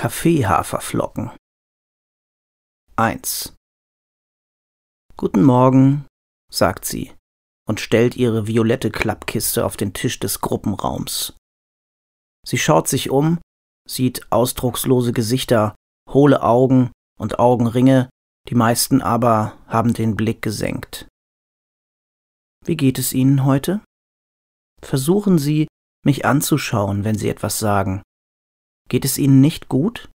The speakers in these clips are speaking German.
Kaffeehaferflocken. 1. Guten Morgen, sagt sie und stellt ihre violette Klappkiste auf den Tisch des Gruppenraums. Sie schaut sich um, sieht ausdruckslose Gesichter, hohle Augen und Augenringe, die meisten aber haben den Blick gesenkt. Wie geht es Ihnen heute? Versuchen Sie, mich anzuschauen, wenn Sie etwas sagen. Geht es Ihnen nicht gut?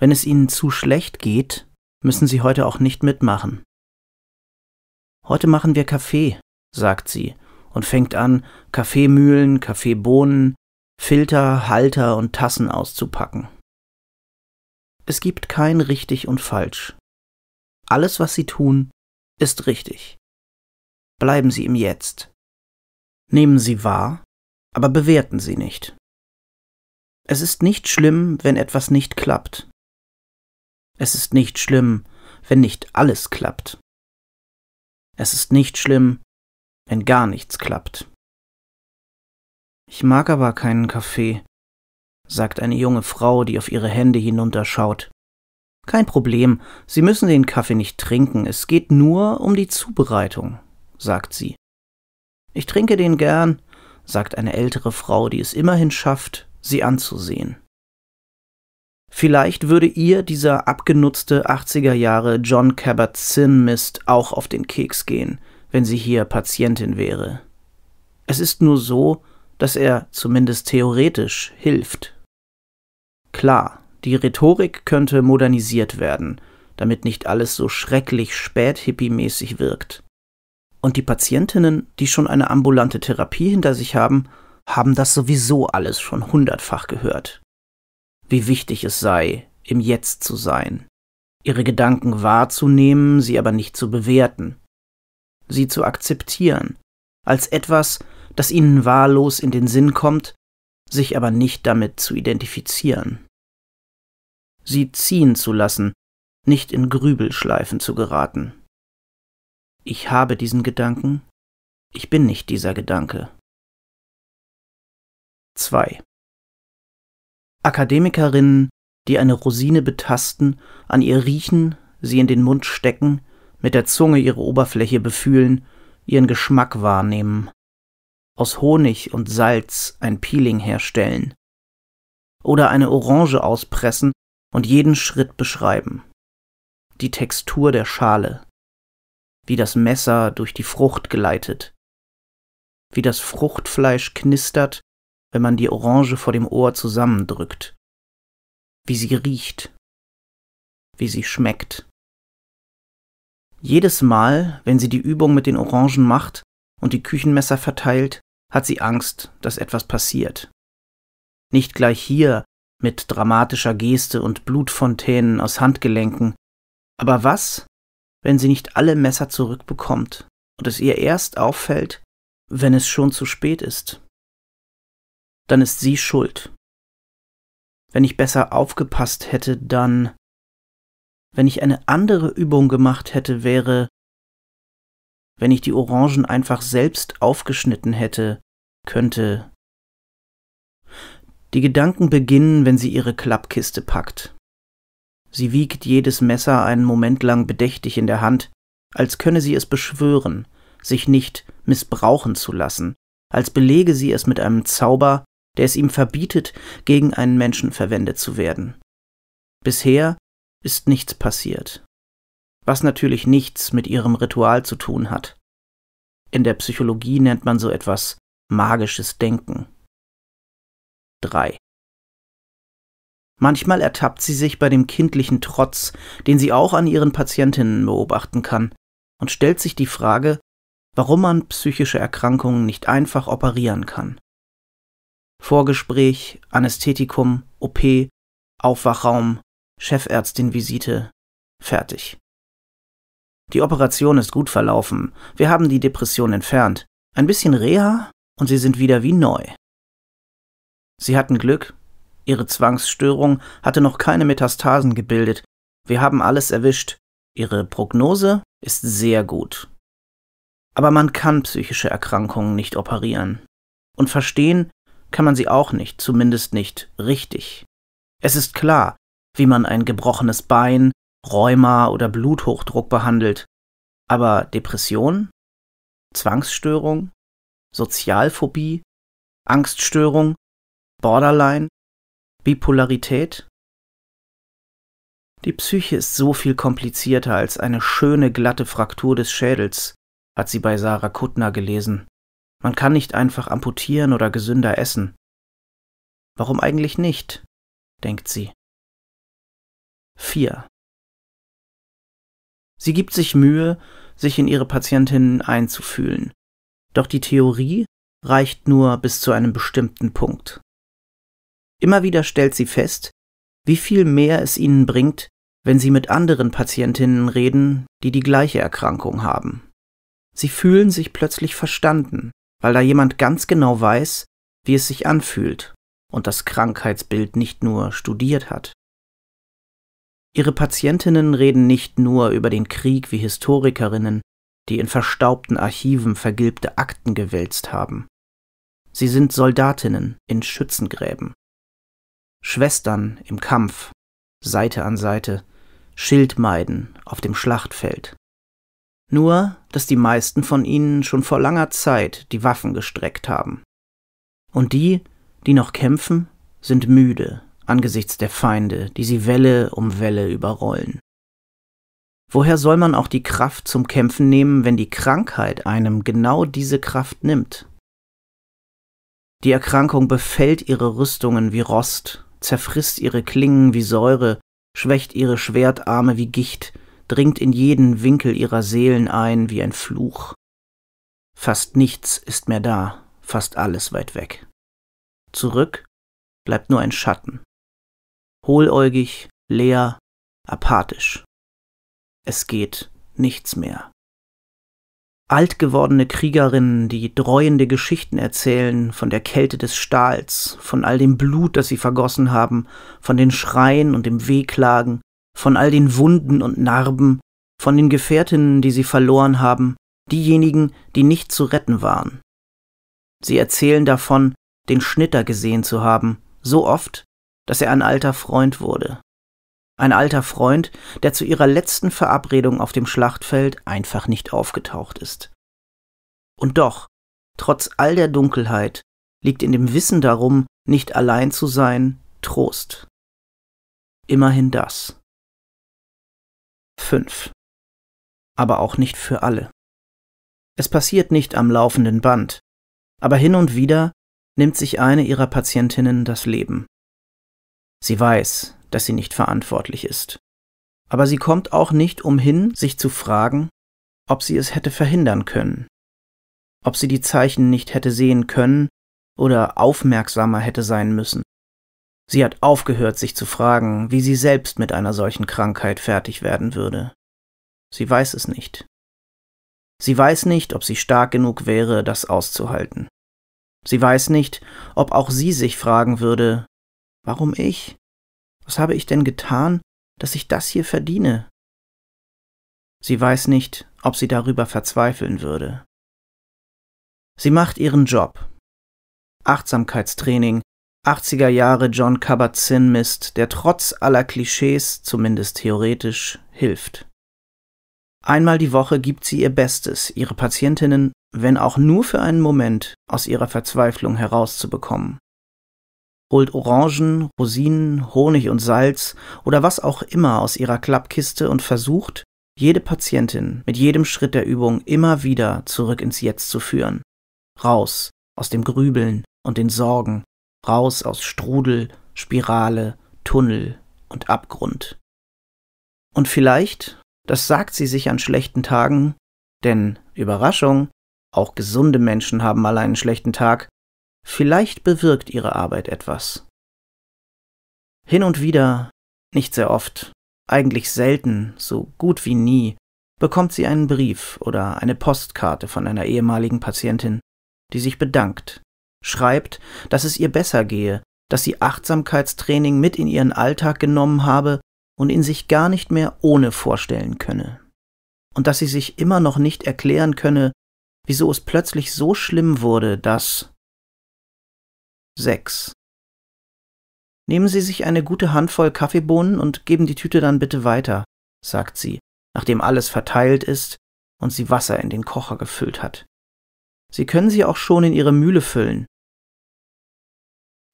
Wenn es Ihnen zu schlecht geht, müssen Sie heute auch nicht mitmachen. Heute machen wir Kaffee, sagt sie und fängt an, Kaffeemühlen, Kaffeebohnen, Filter, Halter und Tassen auszupacken. Es gibt kein richtig und falsch. Alles, was Sie tun, ist richtig. Bleiben Sie im Jetzt. Nehmen Sie wahr, aber bewerten Sie nicht. Es ist nicht schlimm, wenn etwas nicht klappt. Es ist nicht schlimm, wenn nicht alles klappt. Es ist nicht schlimm, wenn gar nichts klappt. Ich mag aber keinen Kaffee, sagt eine junge Frau, die auf ihre Hände hinunterschaut. Kein Problem, Sie müssen den Kaffee nicht trinken, es geht nur um die Zubereitung, sagt sie. Ich trinke den gern, sagt eine ältere Frau, die es immerhin schafft, sie anzusehen. Vielleicht würde ihr dieser abgenutzte 80er Jahre John Kabat-Zinn Mist auch auf den Keks gehen, wenn sie hier Patientin wäre. Es ist nur so, dass er zumindest theoretisch hilft. Klar, die Rhetorik könnte modernisiert werden, damit nicht alles so schrecklich späthippie-mäßig wirkt. Und die Patientinnen, die schon eine ambulante Therapie hinter sich haben, haben das sowieso alles schon hundertfach gehört. Wie wichtig es sei, im Jetzt zu sein, ihre Gedanken wahrzunehmen, sie aber nicht zu bewerten, sie zu akzeptieren, als etwas, das ihnen wahllos in den Sinn kommt, sich aber nicht damit zu identifizieren. Sie ziehen zu lassen, nicht in Grübelschleifen zu geraten. Ich habe diesen Gedanken, ich bin nicht dieser Gedanke. 2. Akademikerinnen, die eine Rosine betasten, an ihr riechen, sie in den Mund stecken, mit der Zunge ihre Oberfläche befühlen, ihren Geschmack wahrnehmen, aus Honig und Salz ein Peeling herstellen oder eine Orange auspressen und jeden Schritt beschreiben, die Textur der Schale, wie das Messer durch die Frucht gleitet, wie das Fruchtfleisch knistert wenn man die Orange vor dem Ohr zusammendrückt, wie sie riecht, wie sie schmeckt. Jedes Mal, wenn sie die Übung mit den Orangen macht und die Küchenmesser verteilt, hat sie Angst, dass etwas passiert. Nicht gleich hier mit dramatischer Geste und Blutfontänen aus Handgelenken, aber was, wenn sie nicht alle Messer zurückbekommt und es ihr erst auffällt, wenn es schon zu spät ist? dann ist sie schuld. Wenn ich besser aufgepasst hätte, dann... Wenn ich eine andere Übung gemacht hätte, wäre... Wenn ich die Orangen einfach selbst aufgeschnitten hätte, könnte... Die Gedanken beginnen, wenn sie ihre Klappkiste packt. Sie wiegt jedes Messer einen Moment lang bedächtig in der Hand, als könne sie es beschwören, sich nicht missbrauchen zu lassen, als belege sie es mit einem Zauber, der es ihm verbietet, gegen einen Menschen verwendet zu werden. Bisher ist nichts passiert, was natürlich nichts mit ihrem Ritual zu tun hat. In der Psychologie nennt man so etwas magisches Denken. 3. Manchmal ertappt sie sich bei dem kindlichen Trotz, den sie auch an ihren Patientinnen beobachten kann, und stellt sich die Frage, warum man psychische Erkrankungen nicht einfach operieren kann. Vorgespräch, Anästhetikum, OP, Aufwachraum, Chefärztinvisite. Fertig. Die Operation ist gut verlaufen. Wir haben die Depression entfernt. Ein bisschen Reha und sie sind wieder wie neu. Sie hatten Glück. Ihre Zwangsstörung hatte noch keine Metastasen gebildet. Wir haben alles erwischt. Ihre Prognose ist sehr gut. Aber man kann psychische Erkrankungen nicht operieren. Und verstehen, kann man sie auch nicht, zumindest nicht richtig. Es ist klar, wie man ein gebrochenes Bein, Rheuma oder Bluthochdruck behandelt, aber Depression, Zwangsstörung, Sozialphobie, Angststörung, Borderline, Bipolarität? Die Psyche ist so viel komplizierter als eine schöne glatte Fraktur des Schädels, hat sie bei Sarah Kuttner gelesen. Man kann nicht einfach amputieren oder gesünder essen. Warum eigentlich nicht? denkt sie. 4. Sie gibt sich Mühe, sich in ihre Patientinnen einzufühlen. Doch die Theorie reicht nur bis zu einem bestimmten Punkt. Immer wieder stellt sie fest, wie viel mehr es ihnen bringt, wenn sie mit anderen Patientinnen reden, die die gleiche Erkrankung haben. Sie fühlen sich plötzlich verstanden, weil da jemand ganz genau weiß, wie es sich anfühlt und das Krankheitsbild nicht nur studiert hat. Ihre Patientinnen reden nicht nur über den Krieg wie Historikerinnen, die in verstaubten Archiven vergilbte Akten gewälzt haben. Sie sind Soldatinnen in Schützengräben. Schwestern im Kampf, Seite an Seite, Schildmeiden auf dem Schlachtfeld nur dass die meisten von ihnen schon vor langer Zeit die Waffen gestreckt haben. Und die, die noch kämpfen, sind müde angesichts der Feinde, die sie Welle um Welle überrollen. Woher soll man auch die Kraft zum Kämpfen nehmen, wenn die Krankheit einem genau diese Kraft nimmt? Die Erkrankung befällt ihre Rüstungen wie Rost, zerfrisst ihre Klingen wie Säure, schwächt ihre Schwertarme wie Gicht, dringt in jeden Winkel ihrer Seelen ein wie ein Fluch. Fast nichts ist mehr da, fast alles weit weg. Zurück bleibt nur ein Schatten. Hohläugig, leer, apathisch. Es geht nichts mehr. Altgewordene Kriegerinnen, die dreuende Geschichten erzählen von der Kälte des Stahls, von all dem Blut, das sie vergossen haben, von den Schreien und dem Wehklagen, von all den Wunden und Narben, von den Gefährtinnen, die sie verloren haben, diejenigen, die nicht zu retten waren. Sie erzählen davon, den Schnitter gesehen zu haben, so oft, dass er ein alter Freund wurde. Ein alter Freund, der zu ihrer letzten Verabredung auf dem Schlachtfeld einfach nicht aufgetaucht ist. Und doch, trotz all der Dunkelheit, liegt in dem Wissen darum, nicht allein zu sein, Trost. Immerhin das. 5. Aber auch nicht für alle. Es passiert nicht am laufenden Band, aber hin und wieder nimmt sich eine ihrer Patientinnen das Leben. Sie weiß, dass sie nicht verantwortlich ist. Aber sie kommt auch nicht umhin, sich zu fragen, ob sie es hätte verhindern können, ob sie die Zeichen nicht hätte sehen können oder aufmerksamer hätte sein müssen. Sie hat aufgehört, sich zu fragen, wie sie selbst mit einer solchen Krankheit fertig werden würde. Sie weiß es nicht. Sie weiß nicht, ob sie stark genug wäre, das auszuhalten. Sie weiß nicht, ob auch sie sich fragen würde, warum ich? Was habe ich denn getan, dass ich das hier verdiene? Sie weiß nicht, ob sie darüber verzweifeln würde. Sie macht ihren Job. Achtsamkeitstraining 80er Jahre John Kabat-Zinn Mist, der trotz aller Klischees, zumindest theoretisch, hilft. Einmal die Woche gibt sie ihr Bestes, ihre Patientinnen, wenn auch nur für einen Moment, aus ihrer Verzweiflung herauszubekommen. Holt Orangen, Rosinen, Honig und Salz oder was auch immer aus ihrer Klappkiste und versucht, jede Patientin mit jedem Schritt der Übung immer wieder zurück ins Jetzt zu führen. Raus aus dem Grübeln und den Sorgen raus aus Strudel, Spirale, Tunnel und Abgrund. Und vielleicht, das sagt sie sich an schlechten Tagen, denn Überraschung, auch gesunde Menschen haben mal einen schlechten Tag, vielleicht bewirkt ihre Arbeit etwas. Hin und wieder, nicht sehr oft, eigentlich selten, so gut wie nie, bekommt sie einen Brief oder eine Postkarte von einer ehemaligen Patientin, die sich bedankt, schreibt, dass es ihr besser gehe, dass sie Achtsamkeitstraining mit in ihren Alltag genommen habe und ihn sich gar nicht mehr ohne vorstellen könne. Und dass sie sich immer noch nicht erklären könne, wieso es plötzlich so schlimm wurde, dass 6. Nehmen Sie sich eine gute Handvoll Kaffeebohnen und geben die Tüte dann bitte weiter, sagt sie, nachdem alles verteilt ist und sie Wasser in den Kocher gefüllt hat. Sie können sie auch schon in Ihre Mühle füllen.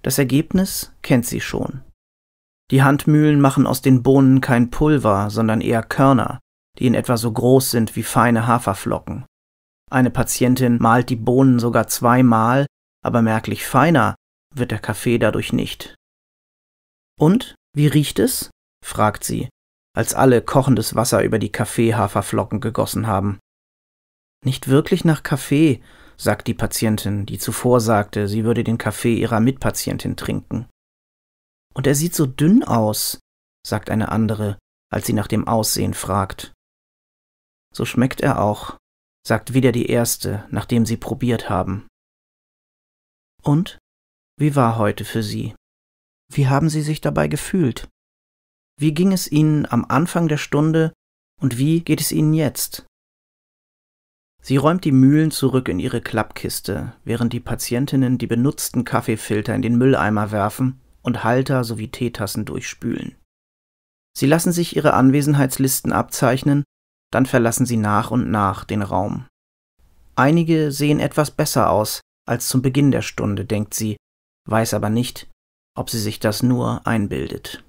Das Ergebnis kennt sie schon. Die Handmühlen machen aus den Bohnen kein Pulver, sondern eher Körner, die in etwa so groß sind wie feine Haferflocken. Eine Patientin malt die Bohnen sogar zweimal, aber merklich feiner wird der Kaffee dadurch nicht. Und wie riecht es? fragt sie, als alle kochendes Wasser über die Kaffeehaferflocken gegossen haben. Nicht wirklich nach Kaffee, sagt die Patientin, die zuvor sagte, sie würde den Kaffee ihrer Mitpatientin trinken. Und er sieht so dünn aus, sagt eine andere, als sie nach dem Aussehen fragt. So schmeckt er auch, sagt wieder die erste, nachdem sie probiert haben. Und? Wie war heute für Sie? Wie haben Sie sich dabei gefühlt? Wie ging es Ihnen am Anfang der Stunde und wie geht es Ihnen jetzt? Sie räumt die Mühlen zurück in ihre Klappkiste, während die Patientinnen die benutzten Kaffeefilter in den Mülleimer werfen und Halter sowie Teetassen durchspülen. Sie lassen sich ihre Anwesenheitslisten abzeichnen, dann verlassen sie nach und nach den Raum. Einige sehen etwas besser aus als zum Beginn der Stunde, denkt sie, weiß aber nicht, ob sie sich das nur einbildet.